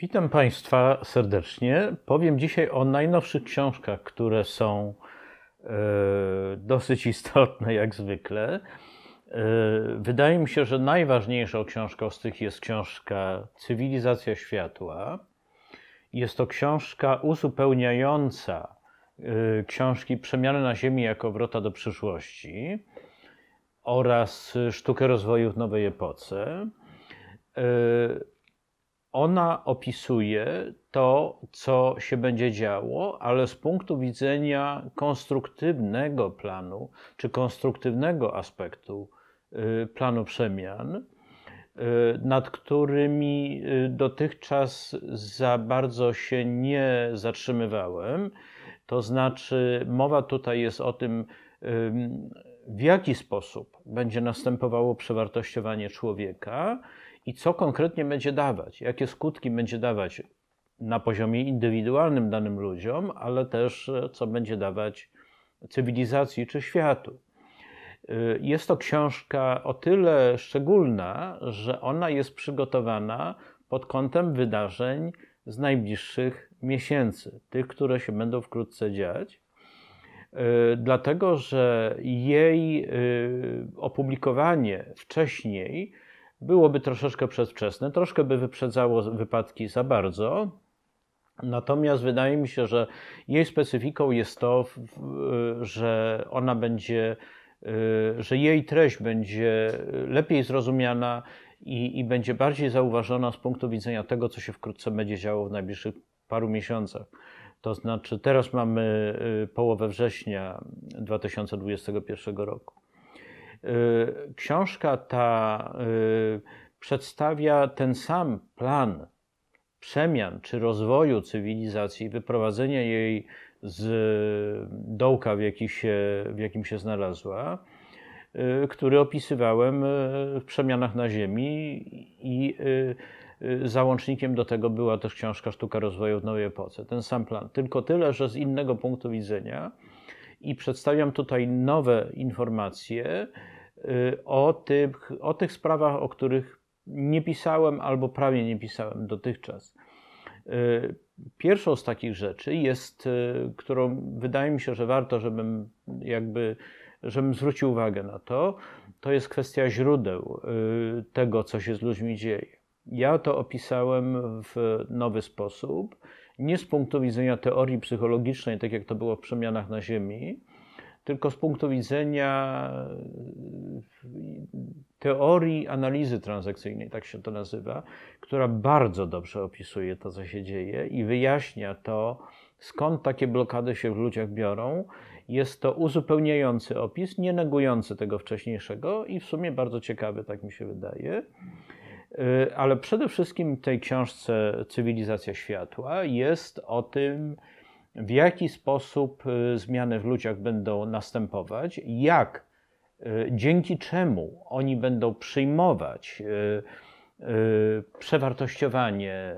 Witam Państwa serdecznie. Powiem dzisiaj o najnowszych książkach, które są e, dosyć istotne jak zwykle. E, wydaje mi się, że najważniejszą książką z tych jest książka Cywilizacja Światła. Jest to książka uzupełniająca e, książki Przemiany na Ziemi jako wrota do przyszłości oraz Sztukę rozwoju w nowej epoce ona opisuje to, co się będzie działo, ale z punktu widzenia konstruktywnego planu, czy konstruktywnego aspektu y, planu przemian, y, nad którymi y, dotychczas za bardzo się nie zatrzymywałem. To znaczy, mowa tutaj jest o tym, w jaki sposób będzie następowało przewartościowanie człowieka i co konkretnie będzie dawać, jakie skutki będzie dawać na poziomie indywidualnym danym ludziom, ale też e, co będzie dawać cywilizacji czy światu. E, jest to książka o tyle szczególna, że ona jest przygotowana pod kątem wydarzeń z najbliższych miesięcy, tych, które się będą wkrótce dziać, e, dlatego że jej opublikowanie wcześniej byłoby troszeczkę przedwczesne, troszkę by wyprzedzało wypadki za bardzo. Natomiast wydaje mi się, że jej specyfiką jest to, że ona będzie, y, że jej treść będzie lepiej zrozumiana i, i będzie bardziej zauważona z punktu widzenia tego, co się wkrótce będzie działo w najbliższych paru miesiącach. To znaczy, teraz mamy y, połowę września 2021 roku. Y, książka ta y, przedstawia ten sam plan przemian czy rozwoju cywilizacji, wyprowadzenia jej z dołka, w jakim się, w jakim się znalazła, y, który opisywałem w przemianach na Ziemi i załącznikiem do tego była też książka Sztuka Rozwoju w Nowej Epoce. Ten sam plan, tylko tyle, że z innego punktu widzenia i przedstawiam tutaj nowe informacje, Y, o tych, o tych sprawach, o których nie pisałem albo prawie nie pisałem dotychczas. Y, pierwszą z takich rzeczy jest, y, którą wydaje mi się, że warto, żebym jakby, żebym zwrócił uwagę na to, to jest kwestia źródeł tego, co się z ludźmi dzieje. Ja to opisałem w nowy sposób, nie z punktu widzenia teorii psychologicznej, tak jak to było w przemianach na Ziemi, tylko z punktu widzenia e, teorii analizy transakcyjnej, tak się to nazywa, która bardzo dobrze opisuje to, co się dzieje i wyjaśnia to, skąd takie blokady się w ludziach biorą. Jest to uzupełniający opis, nie negujący tego wcześniejszego i w sumie bardzo ciekawy, tak mi się wydaje. E, ale przede wszystkim w tej książce Cywilizacja Światła jest o tym, w jaki sposób y, zmiany w ludziach będą następować, jak, y, dzięki czemu oni będą przyjmować y, przewartościowanie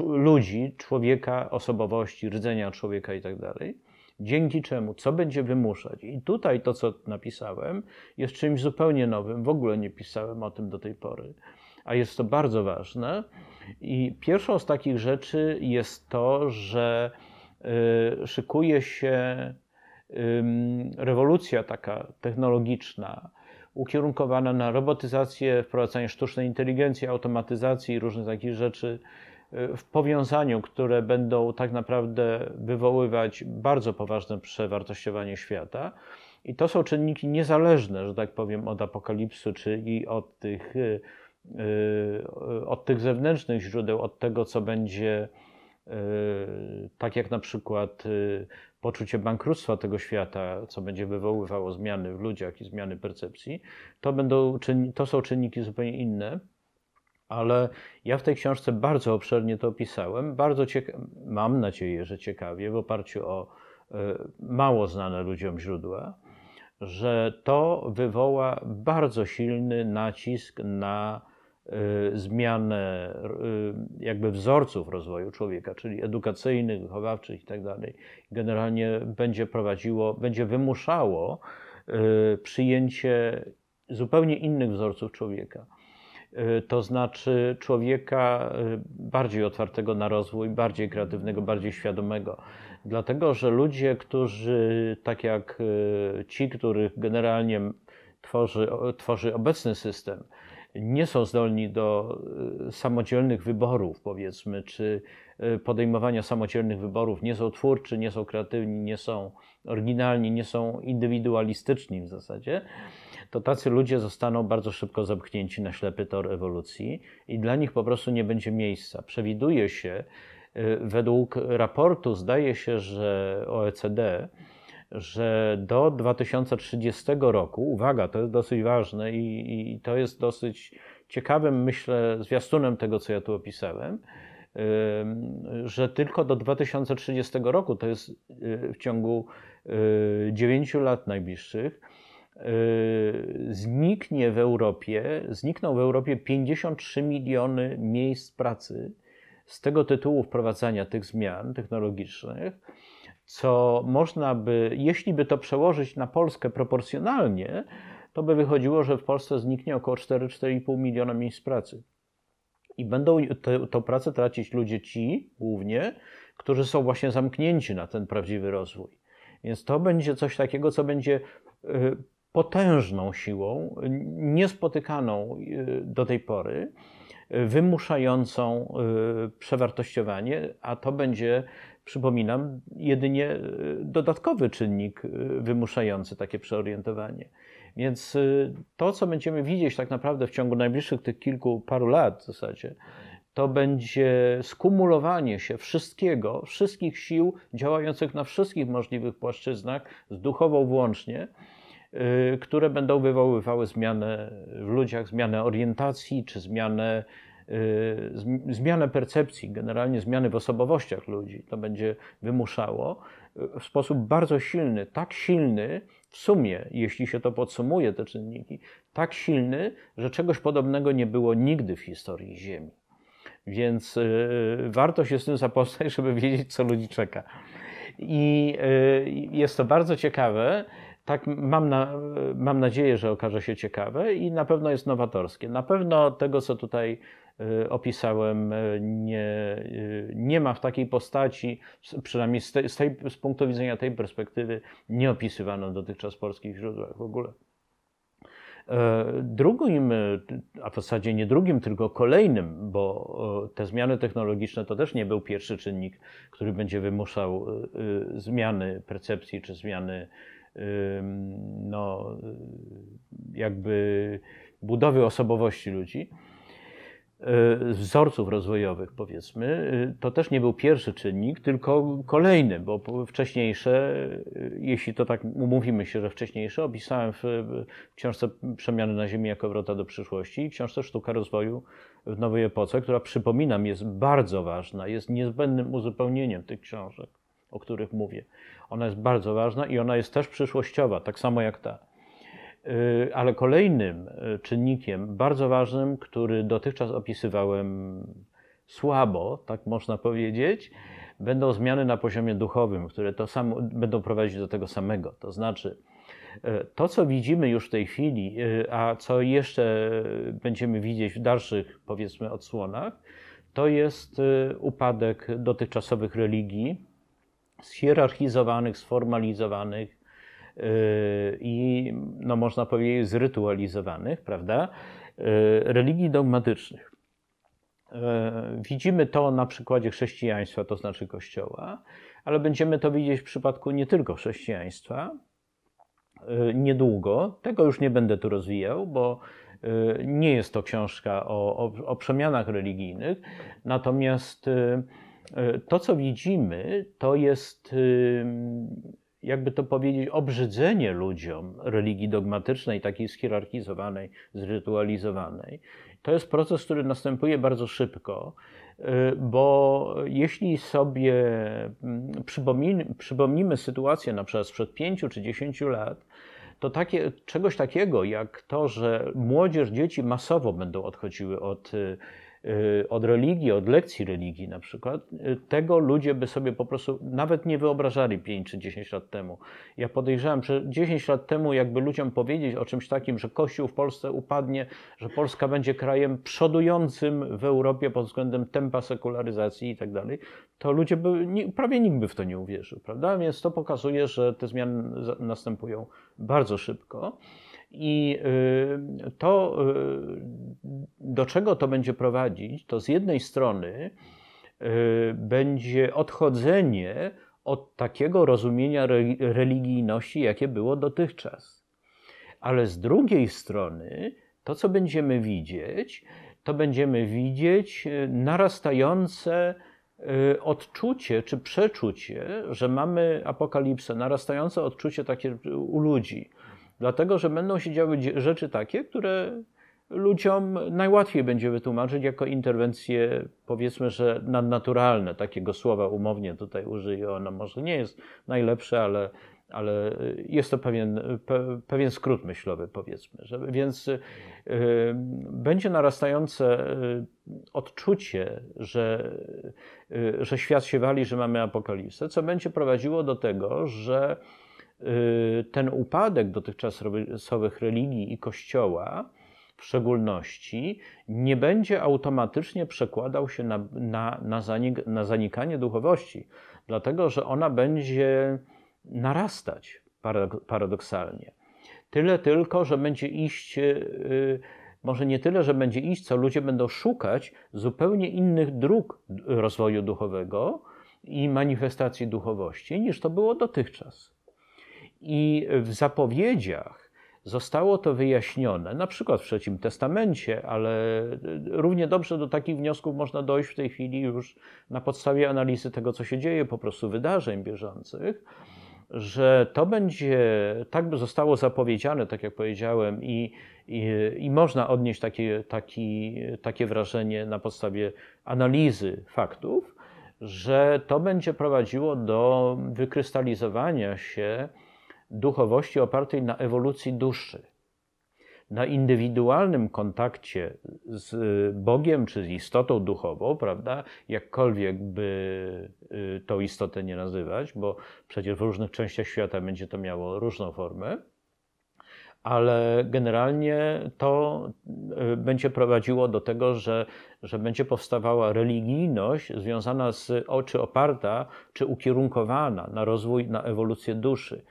ludzi, człowieka, osobowości, rdzenia człowieka itd. Tak dzięki czemu, co będzie wymuszać. I tutaj to, co napisałem, jest czymś zupełnie nowym. W ogóle nie pisałem o tym do tej pory a jest to bardzo ważne. I pierwszą z takich rzeczy jest to, że Y, szykuje się rewolucja taka technologiczna, ukierunkowana na robotyzację, wprowadzanie sztucznej inteligencji, automatyzacji i różnych takich rzeczy y, w powiązaniu, które będą tak naprawdę wywoływać bardzo poważne przewartościowanie świata. I to są czynniki niezależne, że tak powiem, od apokalipsu, czyli od tych, y, od tych zewnętrznych źródeł, od tego, co będzie E, tak jak na przykład e, poczucie bankructwa tego świata, co będzie wywoływało zmiany w ludziach i zmiany percepcji, to, będą, to są czynniki zupełnie inne. Ale ja w tej książce bardzo obszernie to opisałem. Bardzo cieka- mam nadzieję, że ciekawie, w oparciu o e, mało znane ludziom źródła, że to wywoła bardzo silny nacisk na Y, zmian y, jakby wzorców rozwoju człowieka, czyli edukacyjnych, wychowawczych itd. Tak generalnie będzie prowadziło, będzie wymuszało y, przyjęcie zupełnie innych wzorców człowieka. To znaczy człowieka bardziej otwartego na rozwój, bardziej kreatywnego, bardziej świadomego. Dlatego, że ludzie, którzy tak jak ci, których generalnie tworzy, tworzy obecny system, nie są zdolni do e, samodzielnych wyborów, powiedzmy, czy e, podejmowania samodzielnych wyborów, nie są twórczy, nie są kreatywni, nie są oryginalni, nie są indywidualistyczni w zasadzie, to tacy ludzie zostaną bardzo szybko zamknięci na ślepy tor ewolucji i dla nich po prostu nie będzie miejsca. Przewiduje się, e, według raportu zdaje się, że OECD, że do 2030 roku, uwaga, to jest dosyć ważne i, i to jest dosyć ciekawym, myślę, zwiastunem tego, co ja tu opisałem, że tylko do 2030 roku, to jest y, w ciągu 9 y, lat najbliższych, y, zniknie w Europie, znikną w Europie 53 miliony miejsc pracy z tego tytułu wprowadzania tych zmian technologicznych co można by, jeśli by to przełożyć na Polskę proporcjonalnie, to by wychodziło, że w Polsce zniknie około 4-4,5 miliona miejsc pracy. I będą tę pracę tracić ludzie ci głównie, którzy są właśnie zamknięci na ten prawdziwy rozwój. Więc to będzie coś takiego, co będzie y, potężną siłą, niespotykaną y, do tej pory, y, wymuszającą przewartościowanie, a to będzie przypominam, jedynie e, dodatkowy czynnik e, wymuszający takie przeorientowanie. Więc e, to, co będziemy widzieć tak naprawdę w ciągu najbliższych tych kilku paru lat w zasadzie, to będzie skumulowanie się wszystkiego, wszystkich sił działających na wszystkich możliwych płaszczyznach, z duchową włącznie, które będą wywoływały zmianę w ludziach, zmianę orientacji czy zmianę Y, zmianę percepcji, generalnie zmiany w osobowościach ludzi. To będzie wymuszało y, w sposób bardzo silny, tak silny, w sumie, jeśli się to podsumuje, te czynniki, tak silny, że czegoś podobnego nie było nigdy w historii Ziemi. Więc y, warto się z tym zapoznać, żeby wiedzieć, co ludzi czeka. I jest to bardzo ciekawe. Tak, mam, na, mam nadzieję, że okaże się ciekawe i na pewno jest nowatorskie. Na pewno tego, co tutaj Y, opisałem, y, nie, y, nie ma w takiej postaci, przynajmniej z, te, z, tej, z punktu widzenia tej perspektywy, nie opisywano dotychczas w polskich źródłach w ogóle. E, drugim, a w zasadzie nie drugim, tylko kolejnym, bo te zmiany technologiczne to też nie był pierwszy czynnik, który będzie wymuszał zmiany percepcji czy zmiany no, jakby budowy osobowości ludzi. E, wzorców rozwojowych, powiedzmy, e, to też nie był pierwszy czynnik, tylko kolejny, bo wcześniejsze, e, jeśli to tak umówimy się, że wcześniejsze, opisałem w książce Przemiany na Ziemi jako wrota do przyszłości i książce Sztuka Rozwoju w Nowej Epoce, która przypominam jest bardzo ważna, jest niezbędnym uzupełnieniem tych książek, o których mówię. Ona jest bardzo ważna i ona jest też przyszłościowa, tak samo jak ta. Y, ale kolejnym y, czynnikiem bardzo ważnym, który dotychczas opisywałem słabo, tak można powiedzieć, będą zmiany na poziomie duchowym, które to samo, będą prowadzić do tego samego. To znaczy, y, to co widzimy już w tej chwili, a co jeszcze będziemy widzieć w dalszych, powiedzmy, odsłonach, to jest upadek dotychczasowych religii, zhierarchizowanych, sformalizowanych, Y, i no można powiedzieć zrytualizowanych, prawda, y, religii dogmatycznych. Y, widzimy to na przykładzie chrześcijaństwa, to znaczy Kościoła, ale będziemy to widzieć w przypadku nie tylko chrześcijaństwa. Niedługo, tego już nie będę tu rozwijał, bo nie jest to książka o, o, o przemianach religijnych, natomiast to, co widzimy, to jest jakby to powiedzieć, obrzydzenie ludziom religii dogmatycznej, takiej schierarchizowanej, zrytualizowanej. To jest proces, który następuje bardzo szybko, y, bo jeśli sobie mm, przypomnimy, sytuację na przykład sprzed 5 czy 10 lat, to takie, czegoś takiego jak to, że młodzież, dzieci masowo będą odchodziły od y, Y, od religii, od lekcji religii na przykład, y, tego ludzie by sobie po prostu nawet nie wyobrażali 5 czy 10 lat temu. Ja podejrzewam, że 10 lat temu jakby ludziom powiedzieć o czymś takim, że Kościół w Polsce upadnie, że Polska będzie krajem przodującym w Europie pod względem tempa sekularyzacji i tak dalej, to ludzie by, prawie nikt by w to nie uwierzył, prawda? Więc to pokazuje, że te zmiany następują bardzo szybko. I y, to, y, do czego to będzie prowadzić, to z jednej strony y, będzie odchodzenie od takiego rozumienia religijności, jakie było dotychczas. Ale z drugiej strony, to co będziemy widzieć, to będziemy widzieć narastające odczucie czy przeczucie, że mamy apokalipsę, narastające odczucie takie u ludzi, Dlatego, że będą się działy rzeczy takie, które ludziom najłatwiej będzie wytłumaczyć jako interwencje, powiedzmy, że nadnaturalne. Takiego słowa umownie tutaj użyję. Ono może nie jest najlepsze, ale, ale jest to pewien, pe, pewien skrót myślowy, powiedzmy. Że, więc y, będzie narastające y, odczucie, że, y, że świat się wali, że mamy apokalipsę, co będzie prowadziło do tego, że Y, ten upadek dotychczasowych religii i Kościoła, w szczególności, nie będzie automatycznie przekładał się na, na, na, zanik, na zanikanie duchowości, dlatego że ona będzie narastać paradoksalnie. Tyle tylko, że będzie iść, y, może nie tyle, że będzie iść, co ludzie będą szukać zupełnie innych dróg rozwoju duchowego i manifestacji duchowości niż to było dotychczas. I w zapowiedziach zostało to wyjaśnione, na przykład w Trzecim Testamencie, ale e, równie dobrze do takich wniosków można dojść w tej chwili już na podstawie analizy tego, co się dzieje, po prostu wydarzeń bieżących że to będzie, tak by zostało zapowiedziane, tak jak powiedziałem, i, i, i, można odnieść takie, taki, takie wrażenie na podstawie analizy faktów, że to będzie prowadziło do wykrystalizowania się duchowości opartej na ewolucji duszy, na indywidualnym kontakcie z y, Bogiem czy z istotą duchową, prawda? Jakkolwiek by y, tą istotę nie nazywać, bo przecież w różnych częściach świata będzie to miało różną formę. Ale generalnie to y, będzie prowadziło do tego, że, że będzie powstawała religijność związana z, o, czy oparta, czy ukierunkowana na rozwój, na ewolucję duszy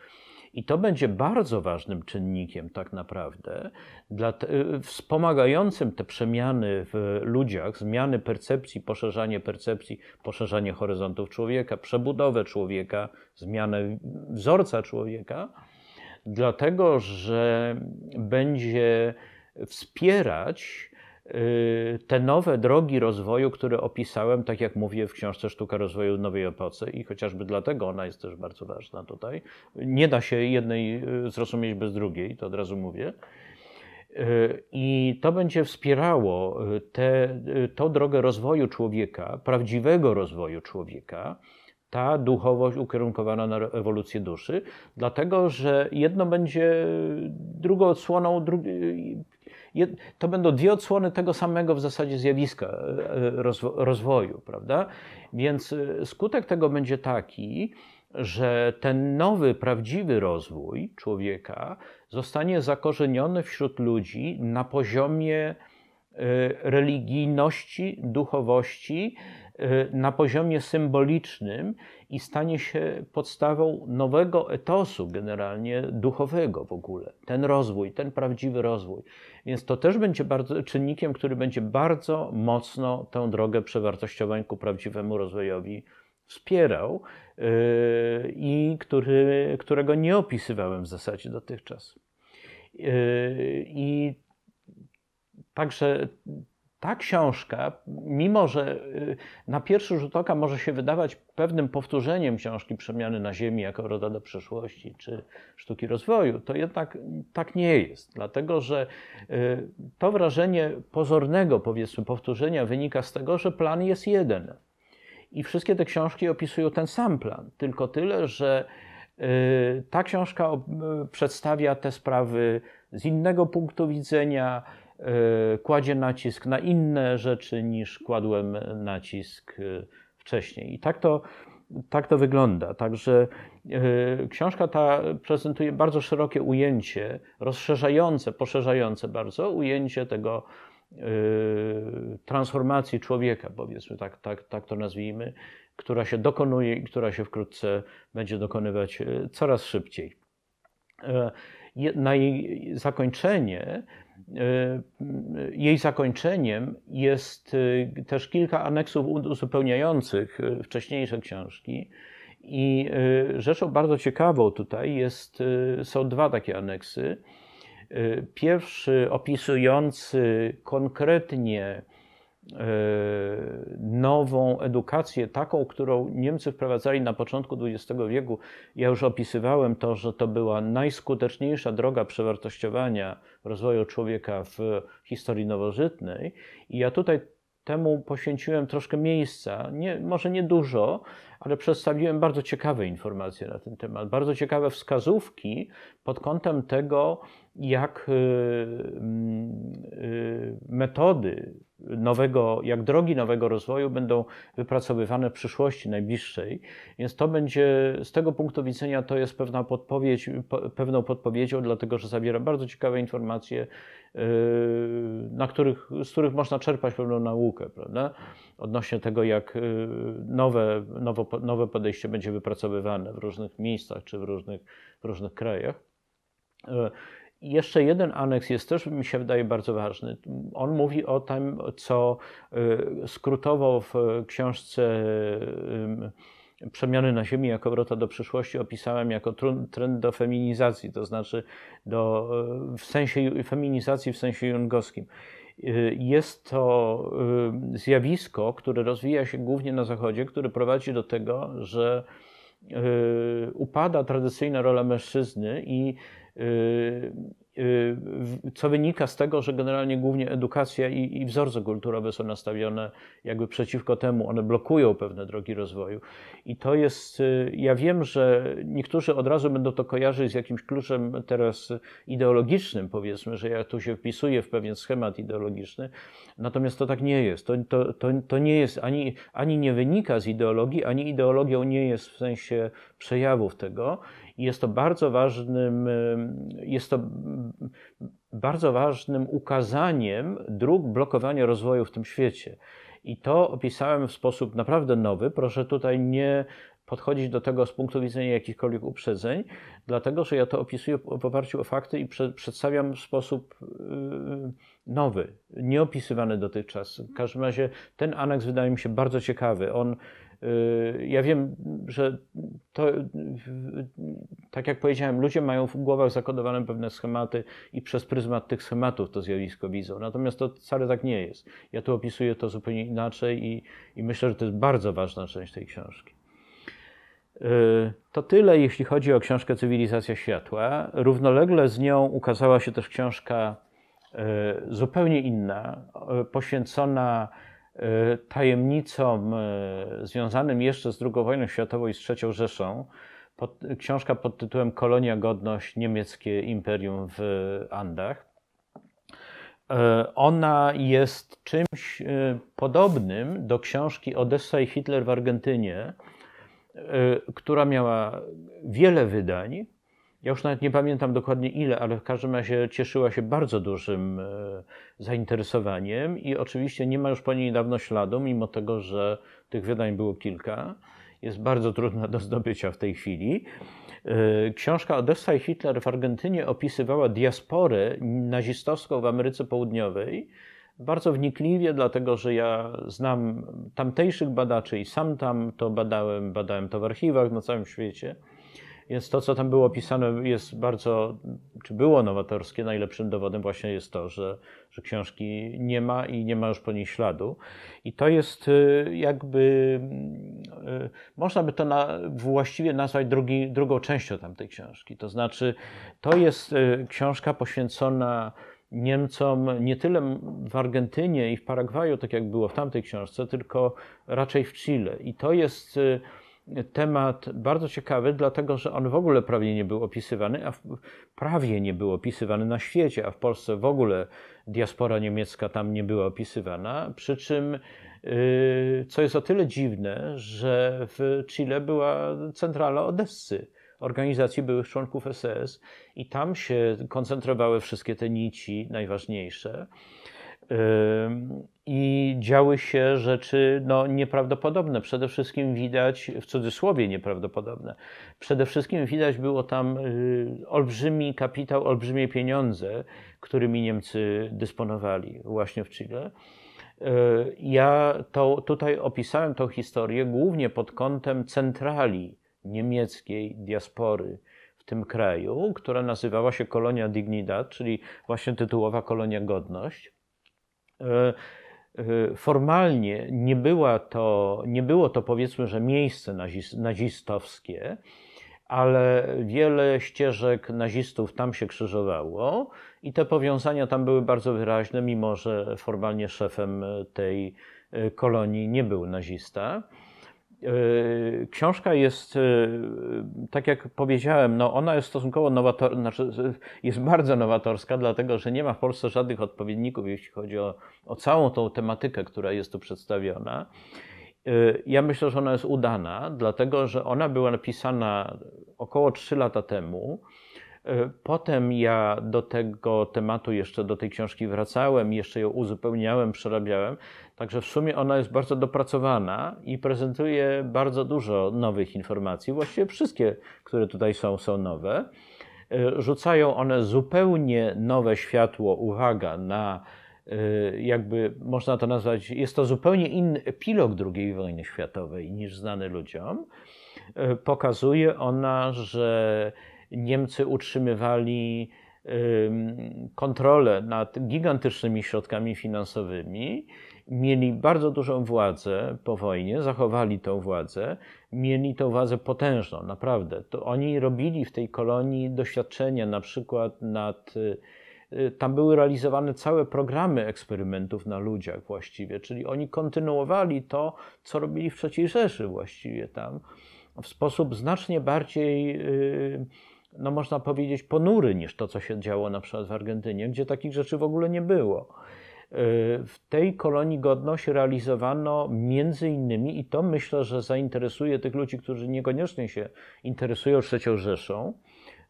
i to będzie bardzo ważnym czynnikiem, tak naprawdę, dla te, y, wspomagającym te przemiany w ludziach, zmiany percepcji, poszerzanie percepcji, poszerzanie horyzontów człowieka, przebudowę człowieka, zmianę wzorca człowieka, dlatego że będzie wspierać Y, te nowe drogi rozwoju, które opisałem, tak jak mówię w książce Sztuka Rozwoju Nowej Epoce i chociażby dlatego ona jest też bardzo ważna tutaj. Nie da się jednej y, zrozumieć bez drugiej, to od razu mówię. Y, I to będzie wspierało tę drogę rozwoju człowieka, prawdziwego rozwoju człowieka, ta duchowość ukierunkowana na ewolucję duszy, dlatego że jedno będzie drugą odsłoną, drugi, to będą dwie odsłony tego samego w zasadzie zjawiska e, e, rozwoju, prawda? Więc e, skutek tego będzie taki, że ten nowy, prawdziwy rozwój człowieka zostanie zakorzeniony wśród ludzi na poziomie religijności, duchowości, Y, na poziomie symbolicznym i stanie się podstawą nowego etosu generalnie duchowego w ogóle. Ten rozwój, ten prawdziwy rozwój. Więc to też będzie bardzo, czynnikiem, który będzie bardzo mocno tę drogę przewartościowań ku prawdziwemu rozwojowi wspierał yy, i który, którego nie opisywałem w zasadzie dotychczas. Yy, I także ta książka, mimo że y, na pierwszy rzut oka może się wydawać pewnym powtórzeniem książki Przemiany na Ziemi jako do przyszłości czy sztuki rozwoju, to jednak tak nie jest, dlatego że y, to wrażenie pozornego, powiedzmy, powtórzenia wynika z tego, że plan jest jeden. I wszystkie te książki opisują ten sam plan, tylko tyle, że y, ta książka przedstawia te sprawy z innego punktu widzenia, E, kładzie nacisk na inne rzeczy niż kładłem nacisk e, wcześniej. I tak to, tak to wygląda. Także e, książka ta prezentuje bardzo szerokie ujęcie, rozszerzające, poszerzające bardzo ujęcie tego transformacji człowieka, powiedzmy, tak, tak, tak to nazwijmy, która się dokonuje i która się wkrótce będzie dokonywać coraz szybciej. na jej zakończenie E, jej zakończeniem jest e, też kilka aneksów uzupełniających e, wcześniejsze książki. I rzeczą bardzo ciekawą tutaj jest, są dwa takie aneksy. Pierwszy opisujący konkretnie E, nową edukację, taką, którą Niemcy wprowadzali na początku XX wieku. Ja już opisywałem to, że to była najskuteczniejsza droga przewartościowania rozwoju człowieka w historii nowożytnej. I ja tutaj temu poświęciłem troszkę miejsca, nie, może nie dużo, ale przedstawiłem bardzo ciekawe informacje na ten temat, bardzo ciekawe wskazówki pod kątem tego, jak y, y, metody nowego, jak drogi nowego rozwoju będą wypracowywane w przyszłości najbliższej. Więc to będzie, z tego punktu widzenia, to jest pewna podpowiedź, pewną podpowiedzią, dlatego że zawiera bardzo ciekawe informacje, y, na których, z których można czerpać pewną naukę, prawda? Odnośnie tego, jak nowe, nowo, nowe podejście będzie wypracowywane w różnych miejscach czy w różnych, w różnych krajach. Jeszcze jeden aneks jest też, mi się wydaje, bardzo ważny. On mówi o tym, co y, skrótowo w książce y, Przemiany na Ziemi jako wrota do przyszłości opisałem jako trend do feminizacji, to znaczy do, y, w sensie feminizacji w sensie jungowskim. Jest to zjawisko, które rozwija się głównie na Zachodzie, które prowadzi do tego, że upada tradycyjna rola mężczyzny i y, Y, co wynika z tego, że generalnie głównie edukacja i, i wzorce kulturowe są nastawione jakby przeciwko temu, one blokują pewne drogi rozwoju. I to jest, y, ja wiem, że niektórzy od razu będą to kojarzyć z jakimś kluczem teraz ideologicznym, powiedzmy, że ja tu się wpisuję w pewien schemat ideologiczny, natomiast to tak nie jest. To, to, to, to nie jest ani, ani nie wynika z ideologii, ani ideologią nie jest w sensie przejawów tego. I jest to bardzo ważnym, y, jest to bardzo ważnym ukazaniem dróg blokowania rozwoju w tym świecie. I to opisałem w sposób naprawdę nowy. Proszę tutaj nie podchodzić do tego z punktu widzenia jakichkolwiek uprzedzeń, dlatego że ja to opisuję w oparciu o fakty i przedstawiam w sposób y, nowy, nieopisywany dotychczas. W każdym razie ten aneks wydaje mi się bardzo ciekawy. On Y, ja wiem, że to, tak jak powiedziałem, ludzie mają w głowach zakodowane pewne schematy i przez pryzmat tych schematów to zjawisko widzą. Natomiast to wcale tak nie jest. Ja tu opisuję to zupełnie inaczej i, i myślę, że to jest bardzo ważna część tej książki. Y, to tyle, jeśli chodzi o książkę Cywilizacja Światła. Równolegle z nią ukazała się też książka y, zupełnie inna, poświęcona Y, tajemnicom y, związanym jeszcze z II wojną światową i z III Rzeszą. Pod, książka pod tytułem Kolonia Godność Niemieckie Imperium w Andach. Y, ona jest czymś podobnym do książki Odessa i Hitler w Argentynie, która miała wiele wydań, ja już nawet nie pamiętam dokładnie ile, ale w każdym razie cieszyła się bardzo dużym e, zainteresowaniem i oczywiście nie ma już po niej dawno śladu, mimo tego, że tych wydań było kilka. Jest bardzo trudna do zdobycia w tej chwili. E, książka Odessa i Hitler w Argentynie opisywała diasporę nazistowską w Ameryce Południowej bardzo wnikliwie, dlatego że ja znam tamtejszych badaczy i sam tam to badałem, badałem to w archiwach na całym świecie. Więc to, co tam było opisane, jest bardzo, czy było nowatorskie. Najlepszym dowodem właśnie jest to, że, że książki nie ma i nie ma już po niej śladu. I to jest y, jakby, y, można by to na, właściwie nazwać drugi, drugą częścią tamtej książki. To znaczy, to jest y, książka poświęcona Niemcom nie tyle w Argentynie i w Paragwaju, tak jak było w tamtej książce, tylko raczej w Chile. I to jest temat bardzo ciekawy, dlatego że on w ogóle prawie nie był opisywany, a w, prawie nie był opisywany na świecie, a w Polsce w ogóle diaspora niemiecka tam nie była opisywana. Przy czym, yy, co jest o tyle dziwne, że w Chile była centrala Odessy. Organizacji byłych członków SS, i tam się koncentrowały wszystkie te nici najważniejsze i działy się rzeczy no, nieprawdopodobne. Przede wszystkim widać, w cudzysłowie nieprawdopodobne, przede wszystkim widać było tam y, olbrzymi kapitał, olbrzymie pieniądze, którymi Niemcy dysponowali właśnie w Chile. Y, ja to, tutaj opisałem tą historię głównie pod kątem centrali niemieckiej diaspory w tym kraju, która nazywała się Kolonia Dignidad, czyli właśnie tytułowa Kolonia Godność. E, e, formalnie nie, była to, nie było to powiedzmy, że miejsce nazistowskie, ale wiele ścieżek nazistów tam się krzyżowało i te powiązania tam były bardzo wyraźne, mimo że formalnie szefem tej e, kolonii nie był nazista. Yy, książka jest, yy, tak jak powiedziałem, no ona jest stosunkowo nowatorska, znaczy jest bardzo nowatorska, dlatego że nie ma w Polsce żadnych odpowiedników, jeśli chodzi o, o całą tą tematykę, która jest tu przedstawiona. Yy, ja myślę, że ona jest udana, dlatego że ona była napisana około 3 lata temu. E, potem ja do tego tematu jeszcze, do tej książki wracałem, jeszcze ją uzupełniałem, przerabiałem. Także w sumie ona jest bardzo dopracowana i prezentuje bardzo dużo nowych informacji. Właściwie wszystkie, które tutaj są, są nowe. E, rzucają one zupełnie nowe światło, uwaga, na e, jakby można to nazwać, jest to zupełnie inny epilog II wojny światowej niż znany ludziom. Pokazuje ona, że Niemcy utrzymywali kontrolę nad gigantycznymi środkami finansowymi, mieli bardzo dużą władzę po wojnie, zachowali tą władzę, mieli tą władzę potężną, naprawdę. To oni robili w tej kolonii doświadczenia, na przykład nad. Y, y, tam były realizowane całe programy eksperymentów na ludziach właściwie, czyli oni kontynuowali to, co robili w III Rzeszy właściwie tam, w sposób znacznie bardziej. Yy, no można powiedzieć, ponury niż to, co się działo na przykład w Argentynie, gdzie takich rzeczy w ogóle nie było. Y, w tej kolonii godność realizowano między innymi, i to myślę, że zainteresuje tych ludzi, którzy niekoniecznie się interesują III Rzeszą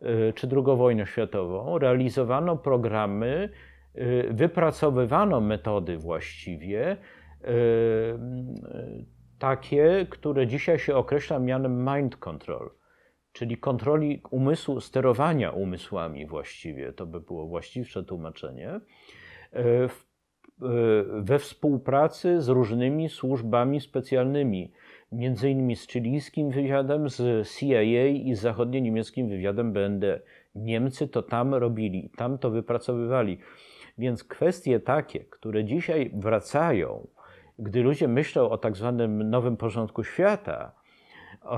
y, czy II wojną światową, realizowano programy, y, wypracowywano metody właściwie takie, które dzisiaj się określa mianem mind control czyli kontroli umysłu, sterowania umysłami właściwie, to by było właściwsze tłumaczenie, e, e, we współpracy z różnymi służbami specjalnymi, między innymi z chilijskim wywiadem, z CIA i z zachodnio-niemieckim wywiadem BND. Niemcy to tam robili, tam to wypracowywali. Więc kwestie takie, które dzisiaj wracają, gdy ludzie myślą o tak zwanym nowym porządku świata, E,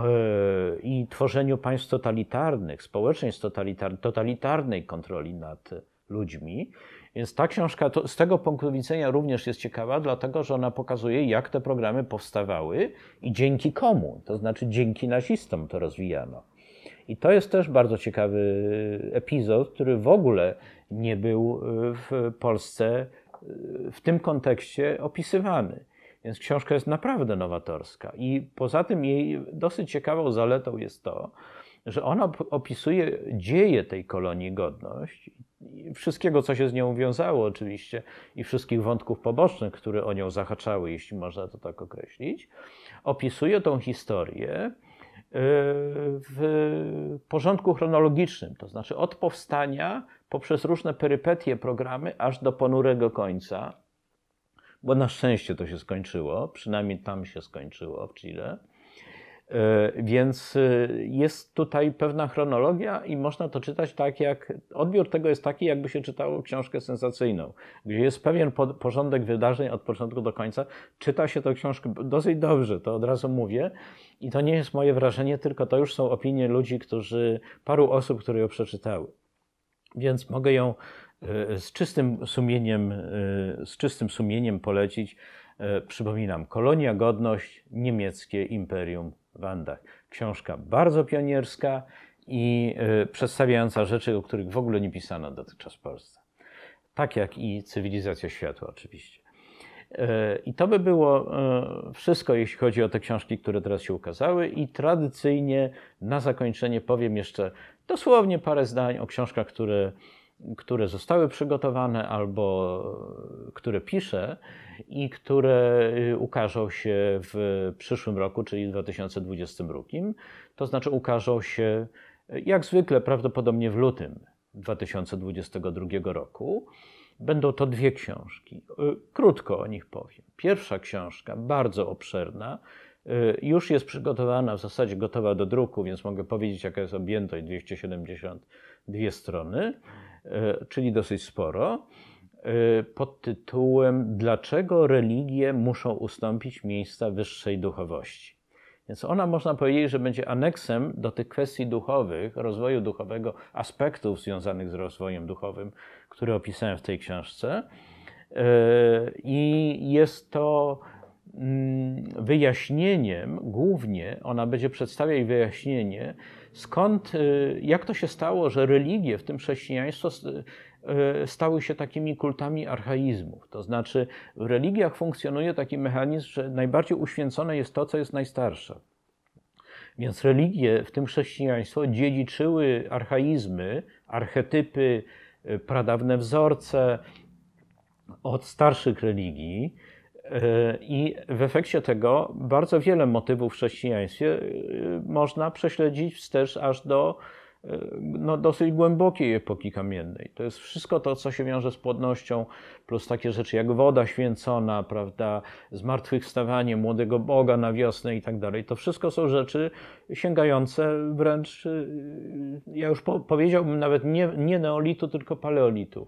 i tworzeniu państw totalitarnych, społeczeństw totalitar totalitarnej kontroli nad ludźmi. Więc ta książka to, z tego punktu widzenia również jest ciekawa, dlatego że ona pokazuje, jak te programy powstawały i dzięki komu, to znaczy dzięki nazistom to rozwijano. I to jest też bardzo ciekawy epizod, który w ogóle nie był e, w Polsce e, w tym kontekście opisywany. Więc książka jest naprawdę nowatorska. I poza tym jej dosyć ciekawą zaletą jest to, że ona opisuje dzieje tej kolonii godność, wszystkiego, co się z nią wiązało oczywiście i wszystkich wątków pobocznych, które o nią zahaczały, jeśli można to tak określić, opisuje tą historię e, w porządku chronologicznym, to znaczy od powstania poprzez różne perypetie, programy, aż do ponurego końca, bo na szczęście to się skończyło, przynajmniej tam się skończyło w Chile. E, więc e, jest tutaj pewna chronologia i można to czytać tak, jak odbiór tego jest taki, jakby się czytało książkę sensacyjną, gdzie jest pewien porządek wydarzeń od początku do końca. Czyta się tę książkę dosyć dobrze, to od razu mówię. I to nie jest moje wrażenie, tylko to już są opinie ludzi, którzy, paru osób, które ją przeczytały. Więc mogę ją E, z czystym sumieniem, e, z czystym sumieniem polecić. E, przypominam, Kolonia Godność, niemieckie Imperium w Andach. Książka bardzo pionierska i przedstawiająca rzeczy, o których w ogóle nie pisano dotychczas w Polsce. Tak jak i cywilizacja światła, oczywiście. I to by było wszystko, jeśli chodzi o te książki, które teraz się ukazały. I tradycyjnie na zakończenie powiem jeszcze dosłownie parę zdań o książkach, które które zostały przygotowane albo e, które piszę i które e, ukażą się w przyszłym roku, czyli 2022. To znaczy ukażą się e, jak zwykle prawdopodobnie w lutym 2022 roku. Będą to dwie książki. Krótko o nich powiem. Pierwsza książka, bardzo obszerna, już jest przygotowana, w zasadzie gotowa do druku, więc mogę powiedzieć, jaka jest objętość 272 strony. E, czyli dosyć sporo, e, pod tytułem Dlaczego religie muszą ustąpić miejsca wyższej duchowości? Więc ona można powiedzieć, że będzie aneksem do tych kwestii duchowych, rozwoju duchowego, aspektów związanych z rozwojem duchowym, które opisałem w tej książce. E, I jest to mm, wyjaśnieniem, głównie ona będzie przedstawiać wyjaśnienie Skąd, y, jak to się stało, że religie, w tym chrześcijaństwo, y, stały się takimi kultami archaizmów? To znaczy, w religiach funkcjonuje taki mechanizm, że najbardziej uświęcone jest to, co jest najstarsze. Więc religie, w tym chrześcijaństwo, dziedziczyły archaizmy, archetypy, y, pradawne wzorce od starszych religii i w efekcie tego bardzo wiele motywów w chrześcijaństwie y, y, można prześledzić wstecz aż do y, no, dosyć głębokiej epoki kamiennej. To jest wszystko to, co się wiąże z płodnością, plus takie rzeczy jak woda święcona, prawda, zmartwychwstawanie młodego Boga na wiosnę i tak dalej. To wszystko są rzeczy sięgające wręcz, ja już po, powiedziałbym nawet nie, nie neolitu, tylko paleolitu.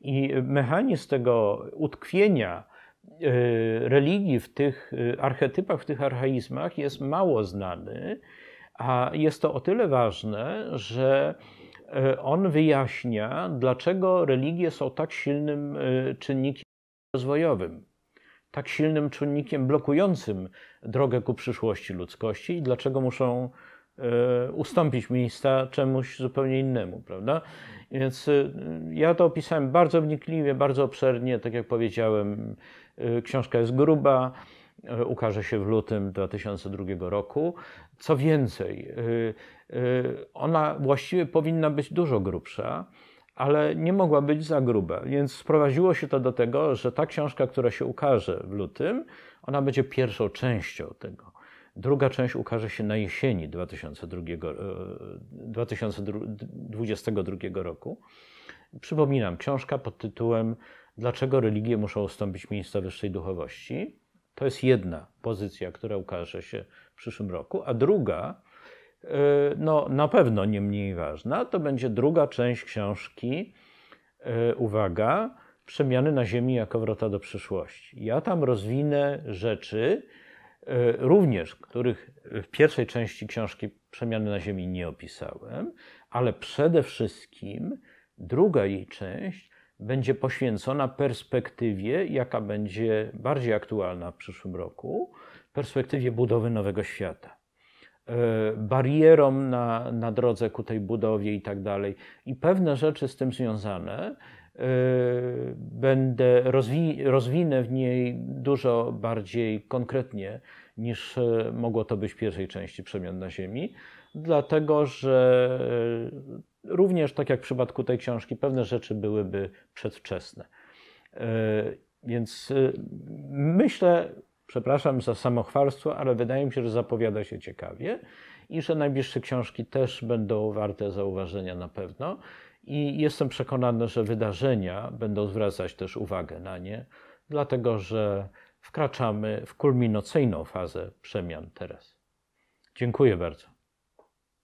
I mechanizm tego utkwienia, E, religii w tych e, archetypach, w tych archaizmach jest mało znany, a jest to o tyle ważne, że e, on wyjaśnia, dlaczego religie są tak silnym czynnikiem rozwojowym, tak silnym czynnikiem blokującym drogę ku przyszłości ludzkości i dlaczego muszą ustąpić miejsca czemuś zupełnie innemu, prawda? Więc ja to opisałem bardzo wnikliwie, bardzo obszernie, tak jak powiedziałem, Y, książka jest gruba, y, ukaże się w lutym 2002 roku. Co więcej, y, ona właściwie powinna być dużo grubsza, ale nie mogła być za gruba, więc sprowadziło się to do tego, że ta książka, która się ukaże w lutym, ona będzie pierwszą częścią tego. Druga część ukaże się na jesieni 2002, 2022 roku. Przypominam, książka pod tytułem dlaczego religie muszą ustąpić miejsca wyższej duchowości. To jest jedna pozycja, która ukaże się w przyszłym roku, a druga, e, no na pewno nie mniej ważna, to będzie druga część książki, e, uwaga, Przemiany na Ziemi jako wrota do przyszłości. Ja tam rozwinę rzeczy, e, również których w pierwszej części książki Przemiany na Ziemi nie opisałem, ale przede wszystkim druga jej część będzie poświęcona perspektywie, jaka będzie bardziej aktualna w przyszłym roku, perspektywie budowy nowego świata. E, barierom na, na drodze ku tej budowie i tak dalej. I pewne rzeczy z tym związane e, będę rozwi rozwinę w niej dużo bardziej konkretnie niż e, mogło to być w pierwszej części Przemian na Ziemi, dlatego że również, tak jak w przypadku tej książki, pewne rzeczy byłyby przedwczesne. E, więc e, myślę, przepraszam za samochwalstwo, ale wydaje mi się, że zapowiada się ciekawie i że najbliższe książki też będą warte zauważenia na pewno. I jestem przekonany, że wydarzenia będą zwracać też uwagę na nie, dlatego że wkraczamy w kulminacyjną fazę przemian teraz. Dziękuję bardzo.